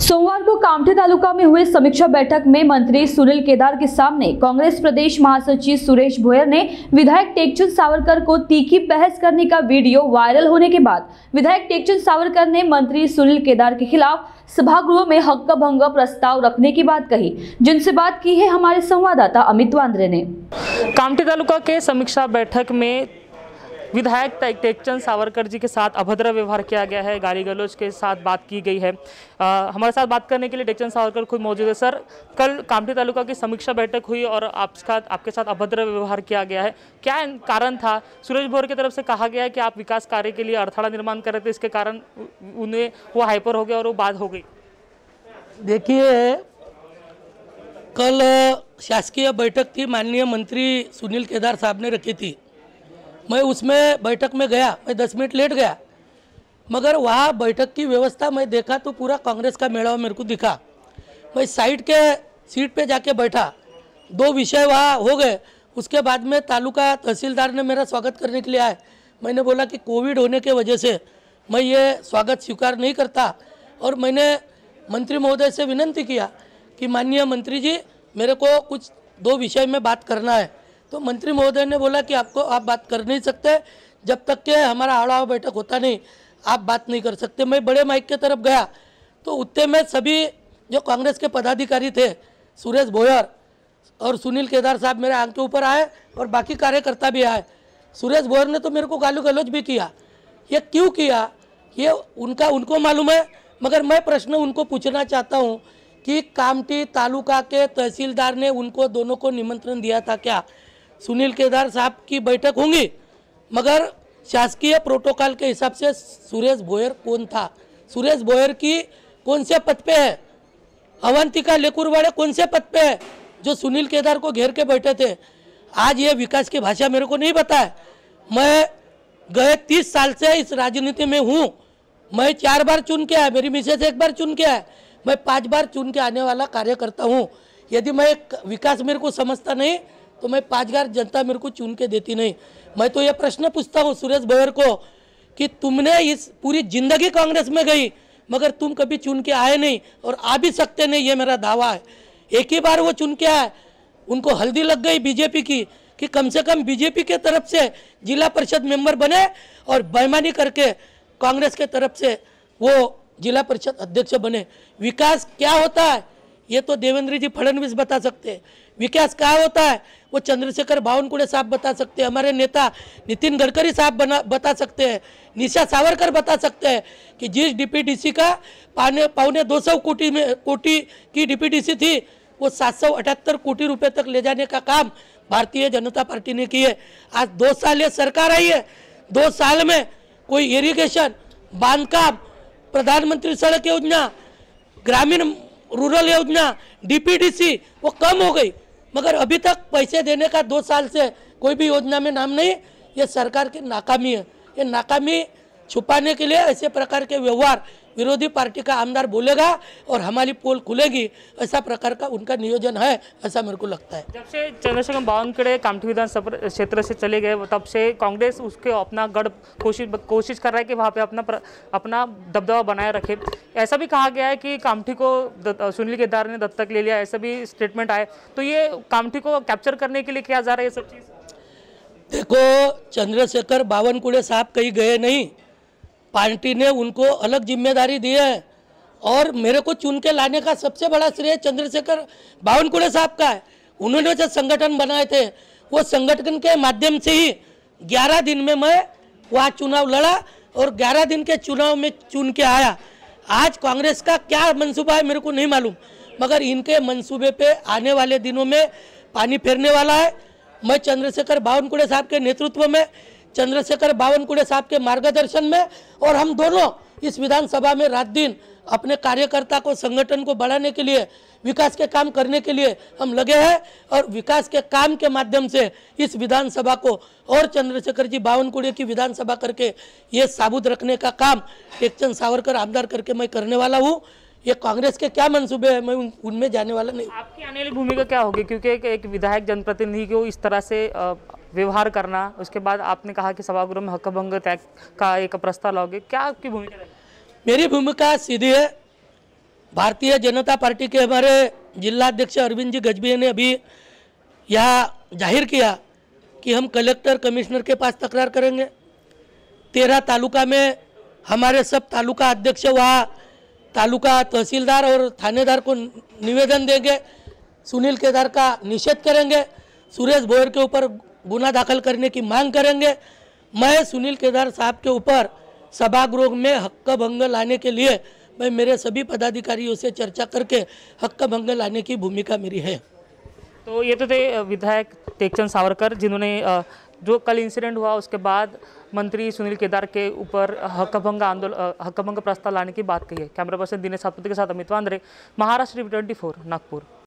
सोमवार को कामठे तालुका में हुए समीक्षा बैठक में मंत्री सुनील केदार के सामने कांग्रेस प्रदेश महासचिव सुरेश भोयर ने विधायक टेकचंद सावरकर को तीखी बहस करने का वीडियो वायरल होने के बाद विधायक टेकचंद सावरकर ने मंत्री सुनील केदार के खिलाफ सभागृह में हक्का भंग प्रस्ताव रखने की बात कही जिनसे बात की है हमारे संवाददाता अमित वांद्रे ने कामठे तालुका के समीक्षा बैठक में विधायक टेकचंद सावरकर जी के साथ अभद्र व्यवहार किया गया है गाली गलोच के साथ बात की गई है आ, हमारे साथ बात करने के लिए टेकचंद सावरकर खुद मौजूद है सर कल कामठी तालुका की समीक्षा बैठक हुई और आपका आपके साथ अभद्र व्यवहार किया गया है क्या कारण था सूरज भोर की तरफ से कहा गया है कि आप विकास कार्य के लिए अड़थड़ा निर्माण कर रहे थे इसके कारण उन्हें वो हाइपर हो गया और वो बात हो गई देखिए कल शासकीय बैठक थी माननीय मंत्री सुनील केदार साहब ने रखी थी मैं उसमें बैठक में गया मैं दस मिनट लेट गया मगर वहाँ बैठक की व्यवस्था मैं देखा तो पूरा कांग्रेस का मेला मेरे को दिखा मैं साइड के सीट पे जाके बैठा दो विषय वहाँ हो गए उसके बाद में तालुका तहसीलदार ने मेरा स्वागत करने के लिए आए मैंने बोला कि कोविड होने के वजह से मैं ये स्वागत स्वीकार नहीं करता और मैंने मंत्री महोदय से विनंती किया कि माननीय मंत्री जी मेरे को कुछ दो विषय में बात करना है तो मंत्री महोदय ने बोला कि आपको आप बात कर नहीं सकते जब तक के हमारा आड़ा बैठक होता नहीं आप बात नहीं कर सकते मैं बड़े माइक के तरफ गया तो उतने में सभी जो कांग्रेस के पदाधिकारी थे सुरेश भोयर और सुनील केदार साहब मेरे आंख के ऊपर आए और बाकी कार्यकर्ता भी आए सुरेश भोयर ने तो मेरे को गालू गलोच भी किया ये क्यों किया ये उनका उनको मालूम है मगर मैं प्रश्न उनको पूछना चाहता हूँ कि कामटी तालुका के तहसीलदार ने उनको दोनों को निमंत्रण दिया था क्या सुनील केदार साहब की बैठक होंगी मगर शासकीय प्रोटोकॉल के हिसाब से सुरेश भोयर कौन था सुरेश भोयर की कौन से पद पे है अवंतिका लेकुरवाड़े कौन से पद पे है जो सुनील केदार को घेर के बैठे थे आज ये विकास की भाषा मेरे को नहीं पता है मैं गए तीस साल से इस राजनीति में हूँ मैं चार बार चुन के आया मेरी मिसेज एक बार चुन के आया मैं पांच बार चुन के आने वाला कार्यकर्ता हूँ यदि मैं विकास मेरे को समझता नहीं तो मैं पाँचगार जनता मेरे को चुन के देती नहीं मैं तो ये प्रश्न पूछता हूँ सुरेश भवर को कि तुमने इस पूरी जिंदगी कांग्रेस में गई मगर तुम कभी चुन के आए नहीं और आ भी सकते नहीं ये मेरा दावा है एक ही बार वो चुन के आए उनको हल्दी लग गई बीजेपी की कि कम से कम बीजेपी के तरफ से जिला परिषद मेंबर बने और बेमानी करके कांग्रेस के तरफ से वो जिला परिषद अध्यक्ष बने विकास क्या होता है ये तो देवेंद्र जी फडणवीस बता सकते हैं विकास कहाँ होता है वो चंद्रशेखर भावनकुड़े साहब बता सकते हैं हमारे नेता नितिन गडकरी साहब बना बता सकते हैं निशा सावरकर बता सकते हैं कि जिस डीपीडीसी का पाने पौने दो सौ कोटी में कोटी की डीपीडीसी थी वो सात सौ अठहत्तर कोटी रुपए तक ले जाने का काम भारतीय जनता पार्टी ने की है आज दो साल ये सरकार आई है दो साल में कोई इरीगेशन बांधकाम प्रधानमंत्री सड़क योजना ग्रामीण रूरल योजना डीपीडीसी वो कम हो गई मगर अभी तक पैसे देने का दो साल से कोई भी योजना में नाम नहीं ये सरकार की नाकामी है ये नाकामी छुपाने के लिए ऐसे प्रकार के व्यवहार विरोधी पार्टी का आमदार बोलेगा और हमारी पोल खुलेगी ऐसा प्रकार का उनका नियोजन है ऐसा मेरे को लगता है जब से चंद्रशेखर बावनकड़े कामठी विधानसभा क्षेत्र से चले गए तब से कांग्रेस उसके अपना गढ़ कोशिश कोशिश कर रहा है कि वहाँ पे अपना प्र, अपना दबदबा बनाए रखे ऐसा भी कहा गया है कि कामठी को सुनील केदार ने दत्तक ले लिया ऐसा भी स्टेटमेंट आए तो ये कामठी को कैप्चर करने के लिए किया जा रहा है ये सब चीज़ देखो चंद्रशेखर बावनकुड़े साहब कहीं गए नहीं पार्टी ने उनको अलग जिम्मेदारी दी है और मेरे को चुन के लाने का सबसे बड़ा श्रेय चंद्रशेखर बावनकुड़े साहब का है उन्होंने जो संगठन बनाए थे वो संगठन के माध्यम से ही 11 दिन में मैं वहाँ चुनाव लड़ा और 11 दिन के चुनाव में चुन के आया आज कांग्रेस का क्या मंसूबा है मेरे को नहीं मालूम मगर इनके मंसूबे पे आने वाले दिनों में पानी फेरने वाला है मैं चंद्रशेखर बावनकुड़े साहब के नेतृत्व में चंद्रशेखर बावनकुड़े साहब के मार्गदर्शन में और हम दोनों इस विधानसभा में रात दिन अपने कार्यकर्ता को संगठन को बढ़ाने के लिए विकास के काम करने के लिए हम लगे हैं और विकास के काम के माध्यम से इस विधानसभा को और चंद्रशेखर जी बावनकुड़े की विधानसभा करके ये साबुत रखने का काम टेकचंद सावरकर आमदार करके मैं करने वाला हूँ ये कांग्रेस के क्या मनसूबे हैं मैं उनमें जाने वाला नहीं आपकी आने वाली भूमिका क्या होगी क्योंकि एक विधायक जनप्रतिनिधि को इस तरह से व्यवहार करना उसके बाद आपने कहा कि सभागृह में हकभंग त्याग का एक प्रस्ताव लाओगे क्या आपकी भूमिका मेरी भूमिका सीधी है भारतीय जनता पार्टी के हमारे जिला अध्यक्ष अरविंद जी गजबी ने अभी यह जाहिर किया कि हम कलेक्टर कमिश्नर के पास तकरार करेंगे तेरह तालुका में हमारे सब तालुका अध्यक्ष वहाँ तालुका तहसीलदार और थानेदार को निवेदन देंगे सुनील केदार का निषेध करेंगे सुरेश भोयर के ऊपर गुना दाखिल करने की मांग करेंगे मैं सुनील केदार साहब के ऊपर सभागृह में हक्क भंग लाने के लिए मैं मेरे सभी पदाधिकारियों से चर्चा करके हक्क भंग लाने की भूमिका मेरी है तो ये तो थे विधायक टेकचंद सावरकर जिन्होंने जो कल इंसिडेंट हुआ उसके बाद मंत्री सुनील केदार के ऊपर हक्कभंग आंदोलन हक्कभंग प्रस्ताव लाने की बात कही है कैमरा पर्सन दिनेश सातपुते के साथ अमित वांद्रे महाराष्ट्र ट्वेंटी फोर नागपुर